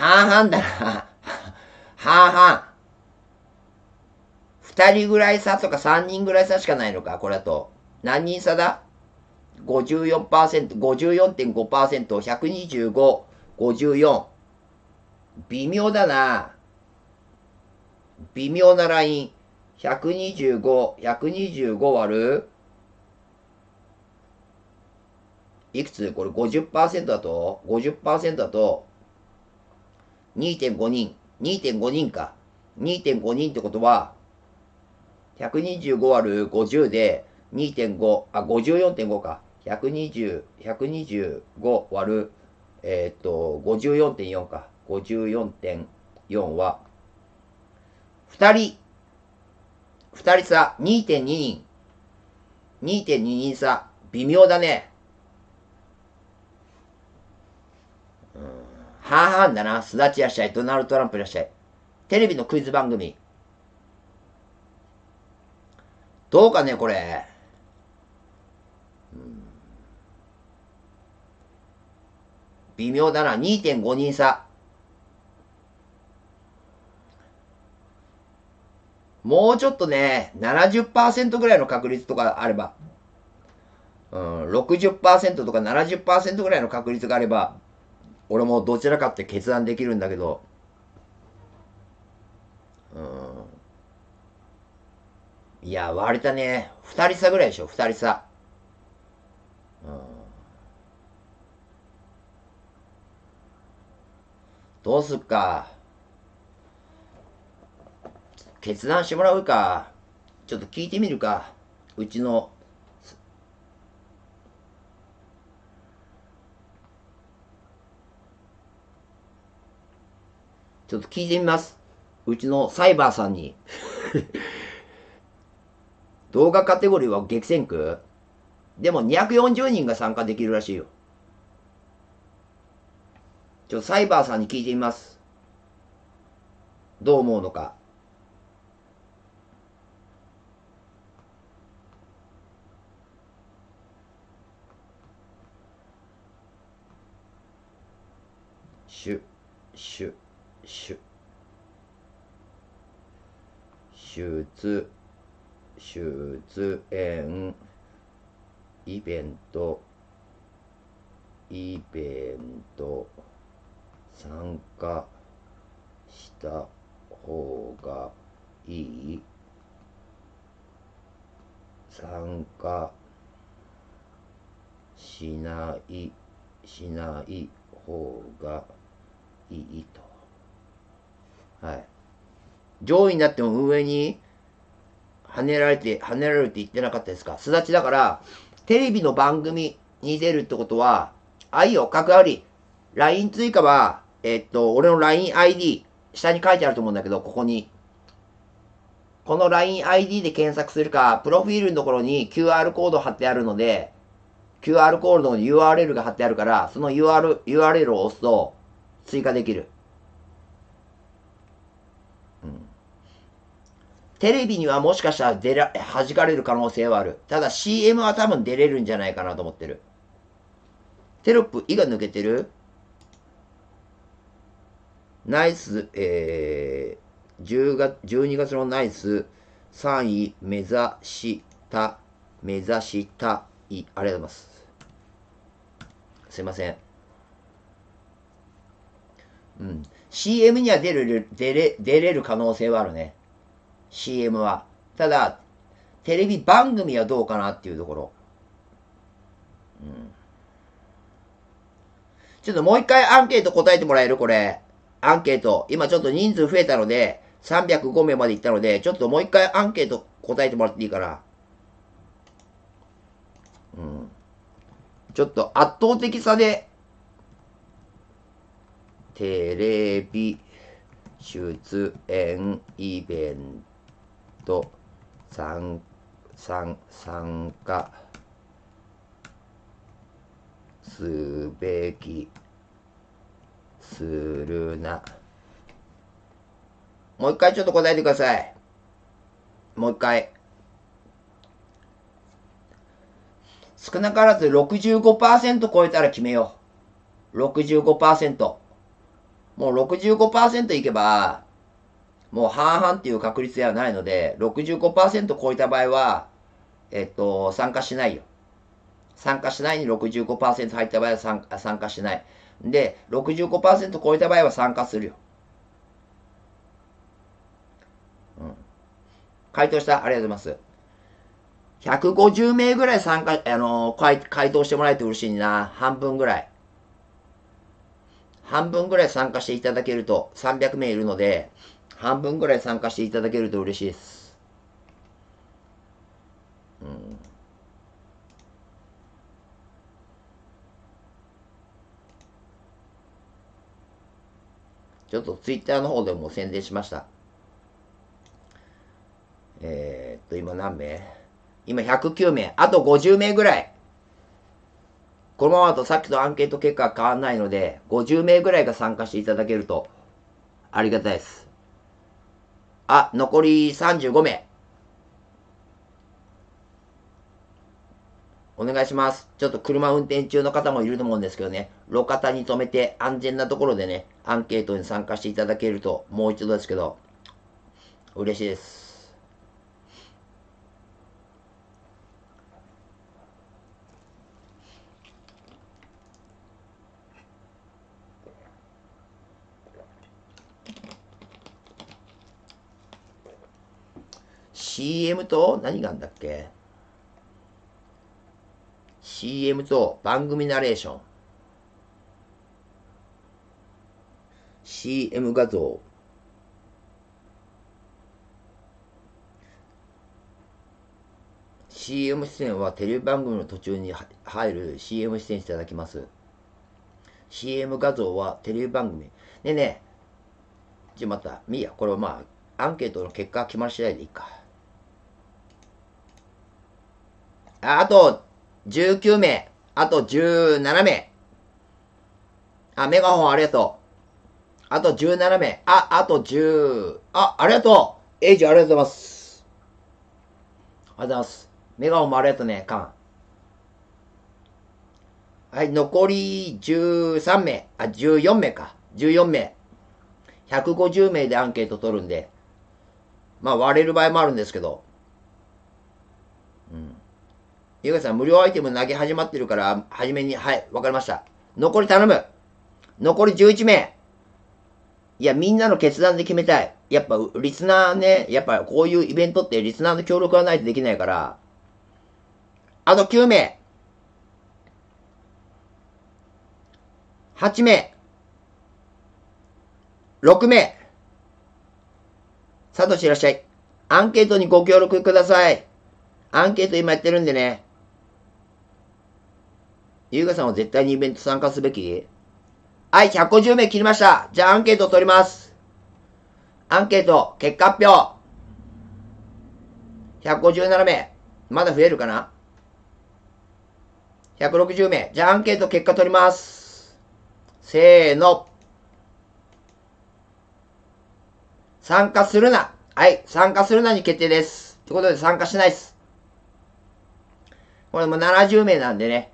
半々だな。半々。二人ぐらい差とか三人ぐらい差しかないのか、これだと。何人差だ ?54%、54.5%、125、54。微妙だな。微妙なライン。125、125割るいくつこれ50%だと ?50% だと2.5人、2.5人か。2.5人ってことは、125割る50で2.5、あ、54.5か。120、125 ÷えー、っと、54.4か。54.4は、2人、2人差、2.2人。2.2人差、微妙だね。半々だな。すだちいらっしゃい。ドナルド・トランプいらっしゃい。テレビのクイズ番組。どうかね、これ。微妙だな。2.5人差。もうちょっとね、70%ぐらいの確率とかあれば、うん、60%とか70%ぐらいの確率があれば、俺もどちらかって決断できるんだけど、うん。いや、割れたね。二人差ぐらいでしょ、二人差。うん。どうすっか。決断してもらうか。ちょっと聞いてみるか。うちのちょっと聞いてみます。うちのサイバーさんに。動画カテゴリーは激戦区でも240人が参加できるらしいよ。ちょ、サイバーさんに聞いてみます。どう思うのか。シュ、シュ。手出出演イベントイベント参加した方がいい参加しないしない方がいいと。はい。上位になっても上に跳ねられて、跳ねられるって言ってなかったですか。すだちだから、テレビの番組に出るってことは、愛を格あり、LINE 追加は、えっと、俺の LINEID、下に書いてあると思うんだけど、ここに。この LINEID で検索するか、プロフィールのところに QR コード貼ってあるので、QR コードの URL が貼ってあるから、その UR URL を押すと追加できる。テレビにはもしかしたら出ら、弾かれる可能性はある。ただ CM は多分出れるんじゃないかなと思ってる。テロップ、いが抜けてるナイス、えー、10月、12月のナイス、3位、目指した、目指したい。ありがとうございます。すいません。うん。CM には出る、出れ、出れる可能性はあるね。CM は。ただ、テレビ番組はどうかなっていうところ。うん。ちょっともう一回アンケート答えてもらえるこれ。アンケート。今ちょっと人数増えたので、305名まで行ったので、ちょっともう一回アンケート答えてもらっていいかな。うん。ちょっと圧倒的さで、テレビ出演イベント。とさん、参加すべきするな。もう一回ちょっと答えてください。もう一回。少なからず65%超えたら決めよう。65%。もう65%いけば、もう半々っていう確率ではないので、65%超えた場合は、えっと、参加しないよ。参加しないに65%入った場合は参参加しない。で、65%超えた場合は参加するよ。うん。回答したありがとうございます。150名ぐらい参加、あの回、回答してもらえて嬉しいな。半分ぐらい。半分ぐらい参加していただけると300名いるので、半分ぐらい参加していただけると嬉しいです。うん。ちょっとツイッターの方でも宣伝しました。えー、っと、今何名今109名。あと50名ぐらい。このままだとさっきとアンケート結果は変わらないので、50名ぐらいが参加していただけるとありがたいです。あ、残り35名。お願いします。ちょっと車運転中の方もいると思うんですけどね、路肩に止めて安全なところでね、アンケートに参加していただけると、もう一度ですけど、嬉しいです。CM と、何があんだっけ ?CM と番組ナレーション。CM 画像。CM 出演はテレビ番組の途中に入る CM 出演していただきます。CM 画像はテレビ番組。ねえねえ、じゃまた、みーや、これはまあ、アンケートの結果決まり次第でいいか。あと19名、あと17名。あ、メガホンありがとう。あと17名。あ、あと10、あ、ありがとう。エイジありがとうございます。ありがとうございます。メガホンもありがとうね、カン。はい、残り13名、あ、14名か。14名。150名でアンケート取るんで、まあ割れる場合もあるんですけど、ゆうかさん、無料アイテム投げ始まってるから、初めに、はい、わかりました。残り頼む残り11名いや、みんなの決断で決めたい。やっぱ、リスナーね、やっぱこういうイベントってリスナーの協力がないとできないから、あと9名 !8 名 !6 名サトシいらっしゃい。アンケートにご協力ください。アンケート今やってるんでね。優香さんは絶対にイベント参加すべきはい、150名切りました。じゃあアンケート取ります。アンケート、結果発表。157名。まだ増えるかな ?160 名。じゃあアンケート結果取ります。せーの。参加するな。はい、参加するなに決定です。ということで参加しないです。これもう70名なんでね。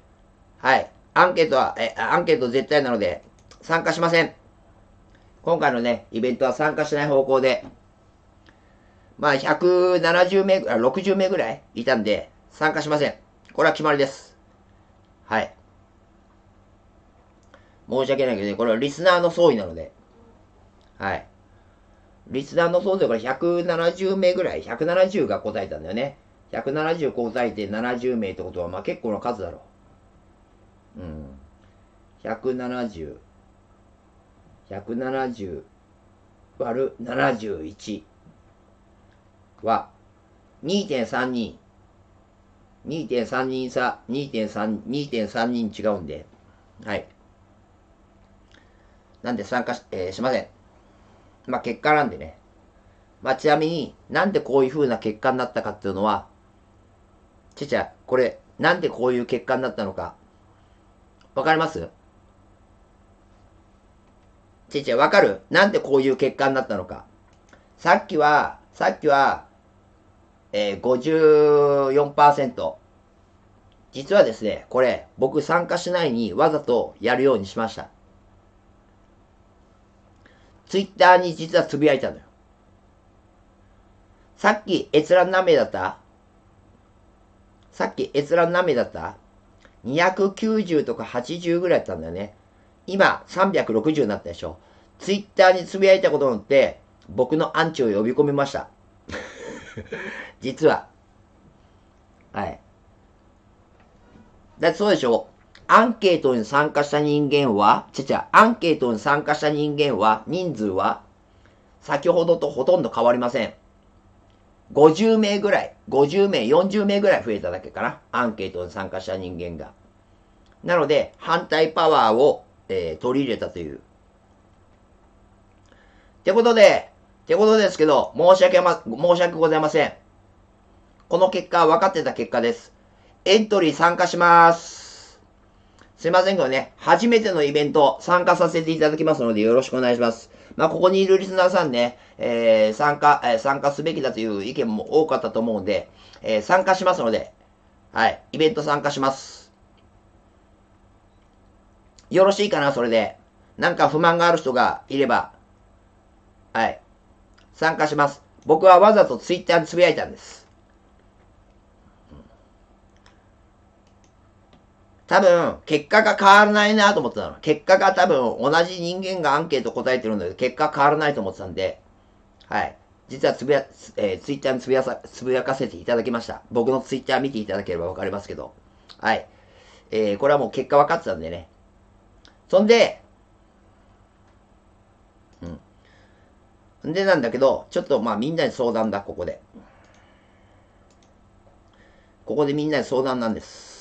はい。アンケートは、え、アンケート絶対なので、参加しません。今回のね、イベントは参加しない方向で、まあ、170名、60名ぐらいいたんで、参加しません。これは決まりです。はい。申し訳ないけどね、これはリスナーの総意なので、はい。リスナーの総意で、から170名ぐらい、170が答えたんだよね。170答えて70名ってことは、まあ結構な数だろう。うん。170。170割る71は2.32。2.3人差、2.3、2.3人違うんで。はい。なんで参加し,、えー、しません。まあ、結果なんでね。まあ、ちなみになんでこういう風な結果になったかっていうのは、ちっちゃ、これ、なんでこういう結果になったのか、わかりますちいちゃん、わかるなんでこういう結果になったのか。さっきは、さっきは、えー、54%。実はですね、これ、僕参加しないにわざとやるようにしました。ツイッターに実はつぶやいたのよ。さっき閲覧何名だったさっき閲覧何名だった290とか80ぐらいだったんだよね。今、360になったでしょ。ツイッターにつぶやいたことによって、僕のアンチを呼び込みました。実は。はい。だってそうでしょアンケートに参加した人間は、ちゃちゃ、アンケートに参加した人間は、人数は、先ほどとほとんど変わりません。50名ぐらい、50名、40名ぐらい増えただけかな。アンケートに参加した人間が。なので、反対パワーを、えー、取り入れたという。ってことで、ってことですけど、申し訳ま、申し訳ございません。この結果は分かってた結果です。エントリー参加します。すいませんけどね、初めてのイベント参加させていただきますのでよろしくお願いします。まあ、ここにいるリスナーさんね、えー、参加、えー、参加すべきだという意見も多かったと思うんで、えー、参加しますので、はい、イベント参加します。よろしいかな、それで。なんか不満がある人がいれば、はい、参加します。僕はわざとツイッターでつぶやいたんです。多分、結果が変わらないなと思ってたの。結果が多分、同じ人間がアンケート答えてるんだけど、結果変わらないと思ってたんで、はい。実はつぶや、えー、ツイッターにつぶやさ、つぶやかせていただきました。僕のツイッター見ていただければわかりますけど。はい。えー、これはもう結果分かってたんでね。そんで、うん。んでなんだけど、ちょっとまあみんなに相談だ、ここで。ここでみんなに相談なんです。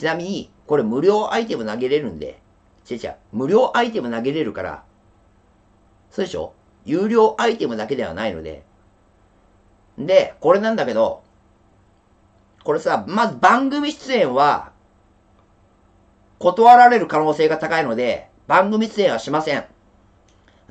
ちなみに、これ無料アイテム投げれるんで、ちいちゃ無料アイテム投げれるから、そうでしょ有料アイテムだけではないので。で、これなんだけど、これさ、まず番組出演は、断られる可能性が高いので、番組出演はしません。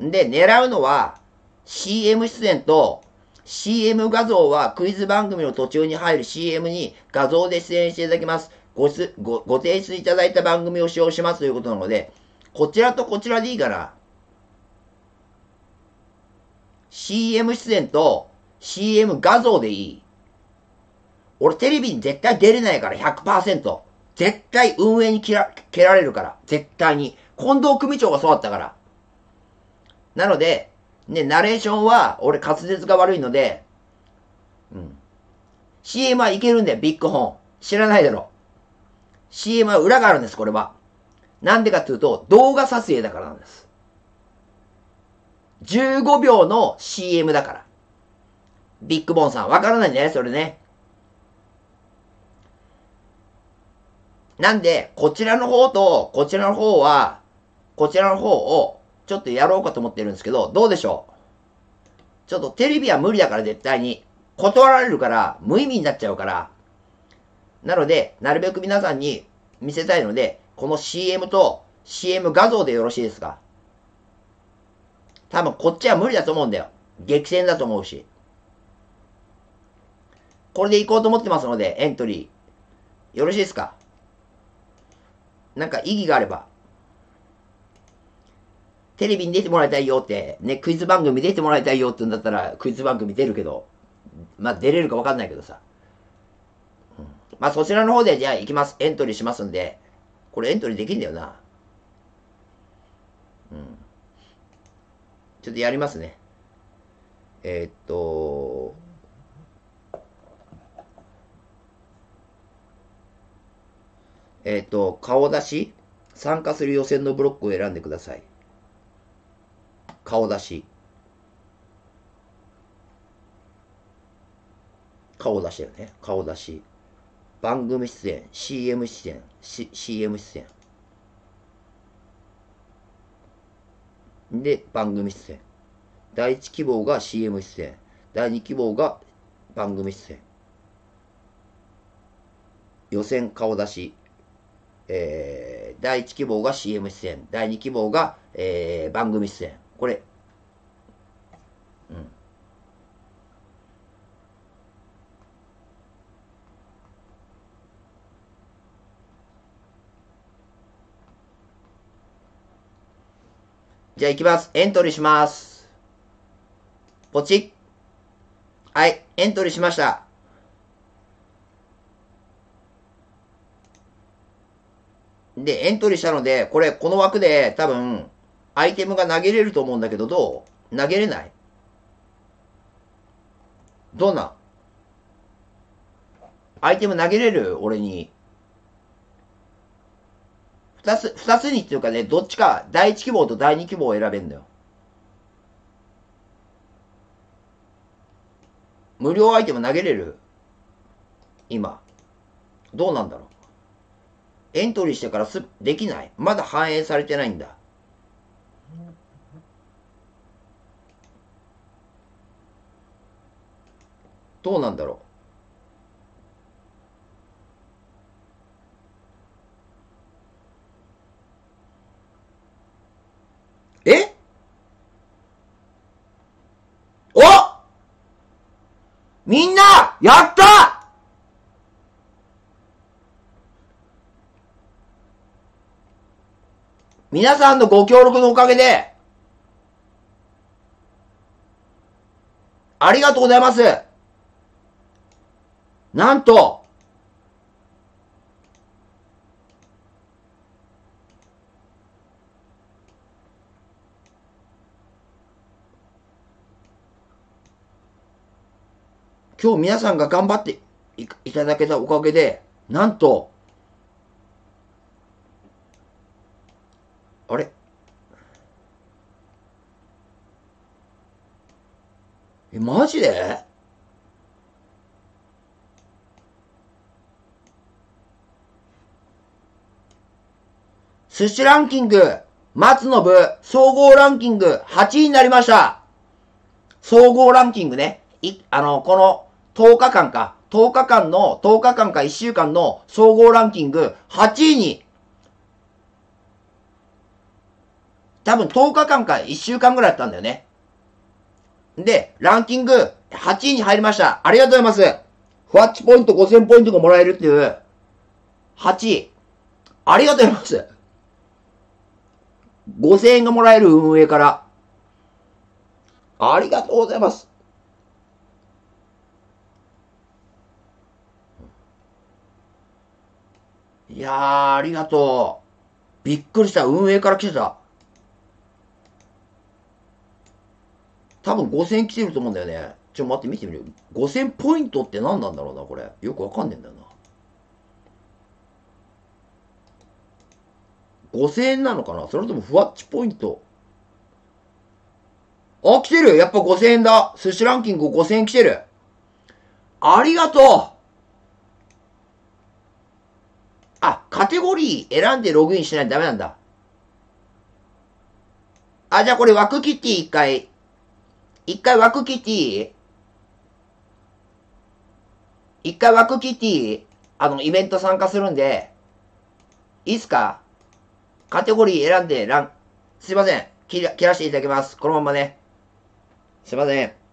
で、狙うのは、CM 出演と、CM 画像はクイズ番組の途中に入る CM に画像で出演していただきます。ごすごご提出いただいた番組を使用しますということなので、こちらとこちらでいいから、CM 出演と CM 画像でいい。俺テレビに絶対出れないから100%。絶対運営に蹴ら蹴られるから。絶対に。近藤組長がそうだったから。なので、ね、ナレーションは俺滑舌が悪いので、うん。CM はいけるんだよ、ビッグホーン。知らないだろ。CM は裏があるんです、これは。なんでかっていうと、動画撮影だからなんです。15秒の CM だから。ビッグボンさん、わからないね、それね。なんで、こちらの方と、こちらの方は、こちらの方を、ちょっとやろうかと思ってるんですけど、どうでしょうちょっとテレビは無理だから絶対に。断られるから、無意味になっちゃうから、なので、なるべく皆さんに見せたいので、この CM と CM 画像でよろしいですか多分こっちは無理だと思うんだよ。激戦だと思うし。これで行こうと思ってますので、エントリー。よろしいですかなんか意義があれば。テレビに出てもらいたいよって、ね、クイズ番組出てもらいたいよって言うんだったら、クイズ番組出るけど、まあ、出れるかわかんないけどさ。まあ、そちらの方で、じゃあ行きます。エントリーしますんで。これエントリーできんだよな。うん。ちょっとやりますね。えー、っと、えー、っと、顔出し、参加する予選のブロックを選んでください。顔出し。顔出しだよね。顔出し。番組出演、CM 出演、C、m 出演。で、番組出演。第1希望が CM 出演。第2希望が番組出演。予選顔出し。えー、第1希望が CM 出演。第2希望が、えー、番組出演。これ、じゃあ行きます。エントリーします。ポチッ。はい、エントリーしました。で、エントリーしたので、これ、この枠で多分、アイテムが投げれると思うんだけど、どう投げれないどうなアイテム投げれる俺に。二つ、二つにっていうかね、どっちか、第一希望と第二希望を選べんだよ。無料アイテム投げれる今。どうなんだろうエントリーしてからす、できないまだ反映されてないんだ。どうなんだろうみんなやった皆さんのご協力のおかげで、ありがとうございます。なんと、今日皆さんが頑張っていただけたおかげで、なんと、あれえ、マジで寿司ランキング、松信、総合ランキング8位になりました。総合ランキングね。い、あの、この10日間か、10日間の、10日間か1週間の総合ランキング8位に、多分10日間か1週間ぐらいだったんだよね。で、ランキング8位に入りました。ありがとうございます。フワッチポイント5000ポイントがもらえるっていう、8位。ありがとうございます。5000円がもらえる運営から。ありがとうございます。いやー、ありがとう。びっくりした。運営から来てた。多分5000来てると思うんだよね。ちょ、待って、見てみるよ。5000ポイントって何なんだろうな、これ。よくわかんねえんだよな。5000円なのかなそれともふわっちポイント。あ、来てるやっぱ5000円だ寿司ランキング5000円来てるありがとうあ、カテゴリー選んでログインしないとダメなんだ。あ、じゃあこれ枠切って一回。一回枠切っていい一回枠切っていいあの、イベント参加するんで。いいっすかカテゴリー選んでラン、すいません。切ら、切らていただきます。このままね。すいません。